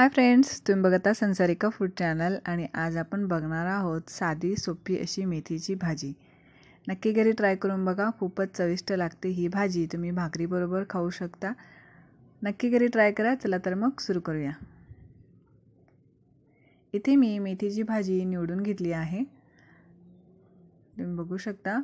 hi friends तुम्ही बघता संसारिका food channel आणि आज आपण बघणार आहोत साधी सोपी अशी मेथीची भाजी नक्की घरी ट्राय करून बघा खूपच चविष्ट लागते ही भाजी तुम्ही भाकरीबरोबर खाऊ शकता नक्की घरी ट्राय करा चला तर मग सुरू करूया इथे मी मेथीची भाजी निवडून घेतली आहे तुम्ही बघू शकता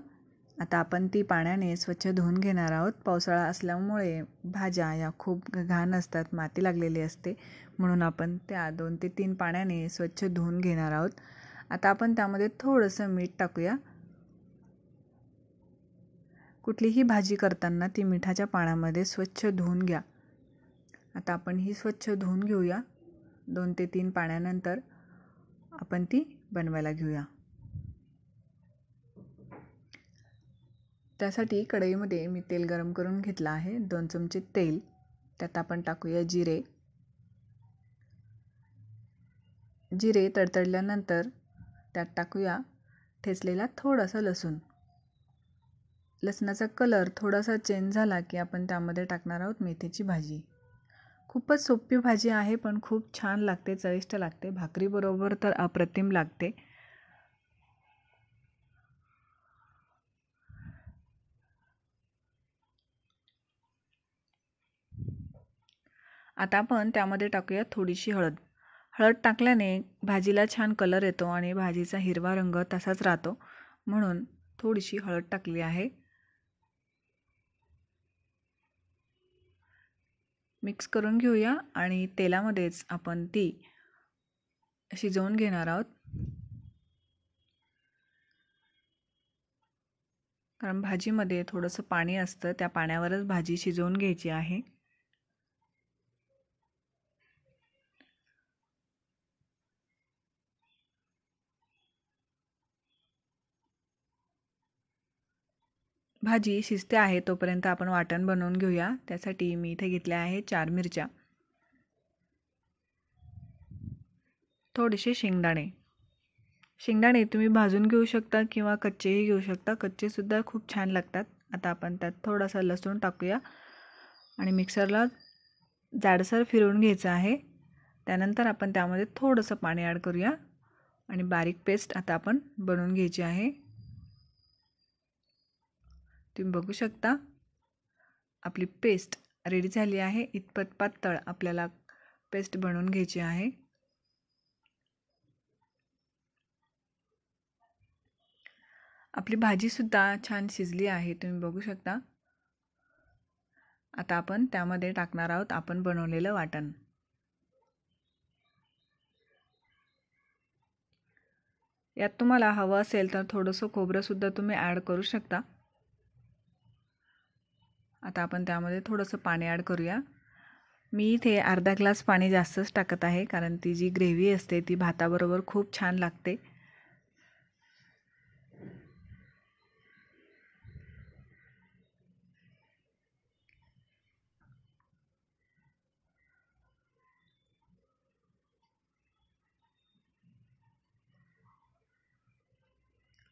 आता आपण ती पाण्याने स्वच्छ धुवून घेणार आहोत पावसाळा असल्यामुळे भाज्या या खूप घाण असतात माती लागलेली असते म्हणून आपण त्या दोन ते तीन पाण्याने स्वच्छ धुवून घेणार आहोत आता आपण त्यामध्ये थोडंसं मीठ टाकूया कुठलीही भाजी करताना ती मिठाच्या पाण्यामध्ये स्वच्छ धुवून घ्या आता आपण ही स्वच्छ धुवून घेऊया दोन ते तीन पाण्यानंतर आपण ती बनवायला घेऊया त्यासाठी कढईमध्ये मी तेल गरम करून घेतलं आहे दोन चमचे तेल त्यात आपण टाकूया जिरे जिरे तडतडल्यानंतर त्यात टाकूया ठेचलेला थोडासा लसूण लसणाचा कलर थोडासा चेंज झाला की आपण त्यामध्ये टाकणार आहोत मेथीची भाजी खूपच सोपी भाजी आहे पण खूप छान लागते चविष्ट लागते भाकरीबरोबर तर अप्रतिम लागते आता आपण त्यामध्ये टाकूया थोडीशी हळद हळद टाकल्याने भाजीला छान कलर येतो आणि भाजीचा हिरवा रंग तसाच राहतो म्हणून थोडीशी हळद टाकली आहे मिक्स करून घेऊया आणि तेलामध्येच आपण ती शिजवून घेणार आहोत कारण भाजीमध्ये थोडंसं पाणी असतं त्या पाण्यावरच भाजी शिजवून घ्यायची आहे भाजी शिजते आहे तोपर्यंत आपण वाटण बनवून घेऊया त्यासाठी मी इथे घेतल्या आहे चार मिरच्या थोडेसे शेंगदाणे शेंगदाणे तुम्ही भाजून घेऊ शकता किंवा कच्चेही घेऊ शकता कच्चेसुद्धा खूप छान लागतात आता आपण त्यात थोडासा लसूण टाकूया आणि मिक्सरला जाडसर फिरवून घ्यायचं आहे त्यानंतर आपण त्यामध्ये थोडंसं पाणी ॲड करूया आणि बारीक पेस्ट आता आपण बनवून घ्यायची आहे तुम्ही बघू शकता आपली पेस्ट रेडी झाली आहे इतपत पातळ आपल्याला पेस्ट बनवून घ्यायची आहे आपली भाजीसुद्धा छान शिजली आहे तुम्ही बघू शकता आता आपण त्यामध्ये टाकणार आहोत आपण बनवलेलं वाटण यात तुम्हाला हवं असेल तर थोडंसं खोबरंसुद्धा तुम्ही ॲड करू शकता आता आपण त्यामध्ये थोडंसं पाणी ॲड करूया मी इथे अर्धा ग्लास पाणी जास्तच टाकत आहे कारण ती जी ग्रेव्ही असते ती भाताबरोबर खूप छान लागते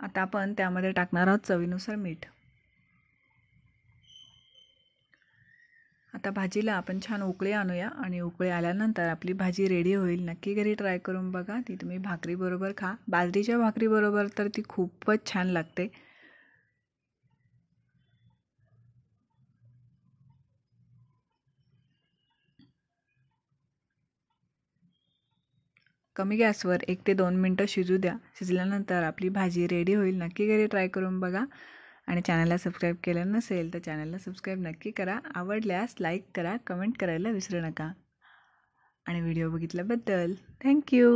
आता आपण त्यामध्ये टाकणार आहोत चवीनुसार मीठ आता भाजीला आपण छान उकळे आणूया आणि उकळे आल्यानंतर आपली भाजी रेडी होईल नक्की घरी ट्राय करून बघा ती तुम्ही बरोबर खा बाजरीच्या भाकरीबरोबर तर ती खूपच छान लागते कमी गॅसवर एक ते दोन मिनटं शिजू द्या शिजल्यानंतर आपली भाजी रेडी होईल नक्की घरी ट्राय करून बघा आणि चॅनलला सबस्क्राईब केलं नसेल तर चॅनलला सबस्क्राईब नक्की करा आवडल्यास लाईक करा कमेंट करायला विसरू नका आणि व्हिडिओ बघितल्याबद्दल थँक्यू